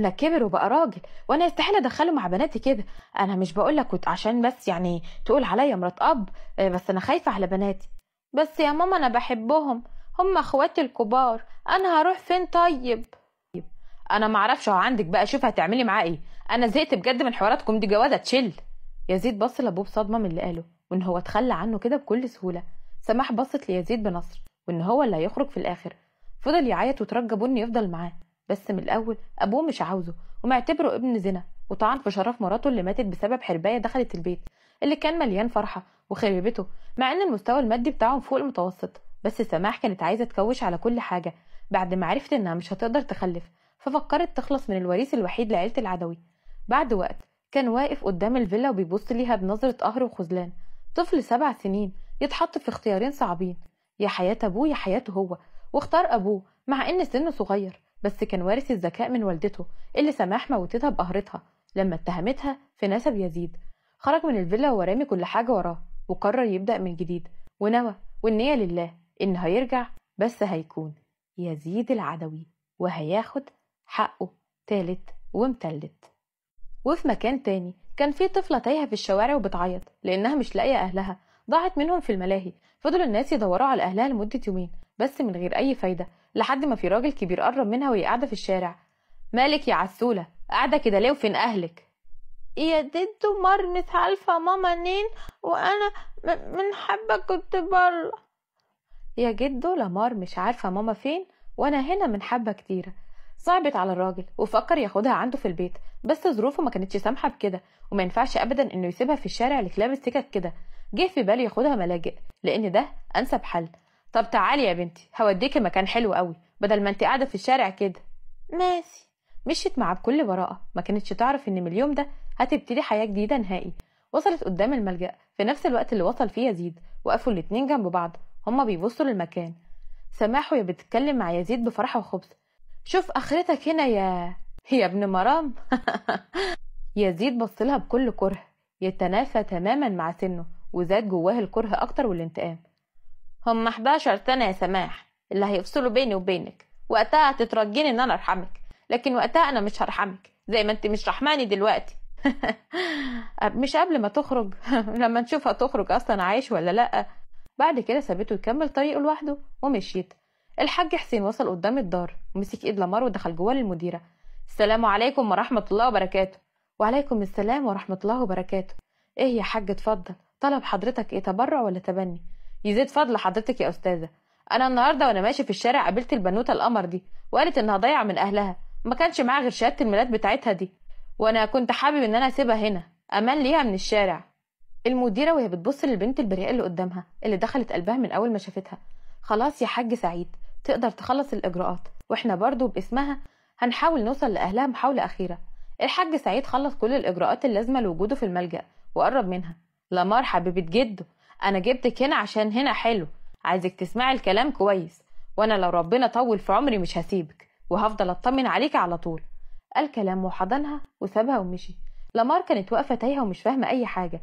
لا كبر وبقى راجل وانا يستحيل ادخله مع بناتي كده انا مش بقول لك عشان بس يعني تقول عليا مرات اب آه، بس انا خايفه على بناتي بس يا ماما انا بحبهم هم اخواتي الكبار انا هروح فين طيب انا ما اعرفش عندك بقى شوف هتعملي معاه ايه انا زهقت بجد من حواراتكم دي جوازه تشل يزيد بص لابوه بصدمه من اللي قاله وان هو اتخلى عنه كده بكل سهوله سماح بصت ليزيد بنصر وان هو اللي هيخرج في الاخر فضل يعيط وترجى بني يفضل معاه بس من الأول أبوه مش عاوزه ومعتبره ابن زنا وطعن في شرف مراته اللي ماتت بسبب حرباية دخلت البيت اللي كان مليان فرحة وخيبته مع إن المستوى المادي بتاعهم فوق المتوسط بس سماح كانت عايزة تكوش على كل حاجة بعد ما عرفت إنها مش هتقدر تخلف ففكرت تخلص من الوريث الوحيد لعيلة العدوي بعد وقت كان واقف قدام الفيلا وبيبص ليها بنظرة قهر وخذلان طفل سبع سنين يتحط في اختيارين صعبين يا حياة أبوه يا حياته هو واختار أبوه مع إن سنه صغير بس كان وارث الذكاء من والدته اللي سماح موتتها بقهرتها لما اتهمتها في نسب يزيد خرج من الفيلا ورامي كل حاجة وراه وقرر يبدأ من جديد ونوى والنية لله إن هيرجع بس هيكون يزيد العدوي وهياخد حقه تالت ومتلت وفي مكان تاني كان في طفلة تايهة في الشوارع وبتعيط لأنها مش لاقية أهلها ضاعت منهم في الملاهي فضلوا الناس يدوروا على أهلها لمدة يومين بس من غير أي فايدة لحد ما في راجل كبير قرب منها وهي قاعدة في الشارع مالك يا عسولة قاعدة كده ليه وفين أهلك يا ديتو مر مش عارفة ماما نين وأنا من حبة كنت بره يا جدو لمار مش عارفة ماما فين وأنا هنا من حبة كتيرة صعبت على الراجل وفكر ياخدها عنده في البيت بس ظروفه ما كانتش سامحه بكده وما ينفعش ابدا انه يسيبها في الشارع لكلاب السكك كده جه في باله ياخدها ملاجئ لان ده انسب حل طب تعالي يا بنتي هوديكي مكان حلو قوي بدل ما انت قاعده في الشارع كده ماشي مشيت معاه بكل براءه ما كانتش تعرف ان من اليوم ده هتبتدي حياه جديده نهائي وصلت قدام الملجا في نفس الوقت اللي وصل فيه يزيد وقفوا الاتنين جنب بعض هما بيبصوا للمكان سماح وهي بتتكلم مع يزيد بفرحه وخبث شوف اخرتك هنا يا يا ابن مرام يزيد بصلها بكل كره يتنافى تماما مع سنه وزاد جواه الكره اكتر والانتقام هم 11 سنة يا سماح اللي هيفصلوا بيني وبينك وقتها هتترجيني ان انا ارحمك لكن وقتها انا مش هرحمك زي ما انت مش رحماني دلوقتي مش قبل ما تخرج لما نشوفها تخرج اصلا عايش ولا لا بعد كده سابته يكمل طريقه لوحده ومشيت الحاج حسين وصل قدام الدار ومسك ايد لمار ودخل جوه للمديره السلام عليكم ورحمه الله وبركاته وعليكم السلام ورحمه الله وبركاته ايه يا حاج اتفضل طلب حضرتك ايه تبرع ولا تبني يزيد فضل حضرتك يا استاذه انا النهارده وانا ماشي في الشارع قابلت البنوته القمر دي وقالت انها ضايعه من اهلها ما كانش معاها غير شهاده الميلاد بتاعتها دي وانا كنت حابب ان انا اسيبها هنا امان ليها من الشارع المديره وهي بتبص للبنت البريئه اللي قدامها اللي دخلت قلبها من اول ما شافتها خلاص يا حاج سعيد تقدر تخلص الاجراءات واحنا برضو باسمها هنحاول نوصل لاهلها محاوله اخيره الحاج سعيد خلص كل الاجراءات اللازمه لوجوده في الملجا وقرب منها لامار حبيبه جده انا جبتك هنا عشان هنا حلو عايزك تسمعي الكلام كويس وانا لو ربنا طول في عمري مش هسيبك وهفضل اطمن عليك على طول قال كلام وحضنها وسابها ومشي لمار كانت واقفه تايهه ومش فاهمه اي حاجه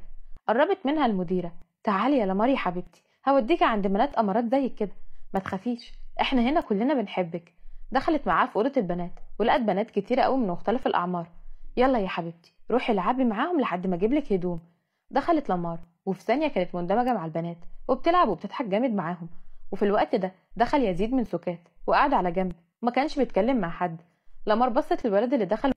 قربت منها المديره تعالي يا لمار يا حبيبتي هوديكي عند بنات امارات زيك كده ما تخافيش احنا هنا كلنا بنحبك دخلت معاه في اوضه البنات ولقت بنات كتيره قوي من مختلف الاعمار يلا يا حبيبتي روحي العبي معاهم لحد ما اجيب لك هدوم دخلت لمار وفي ثانية كانت مندمجة مع البنات وبتلعب وبتضحك جامد معاهم وفي الوقت ده دخل يزيد من سكات وقعد على جنب ما كانش بيتكلم مع حد لما بصت للولد اللي دخل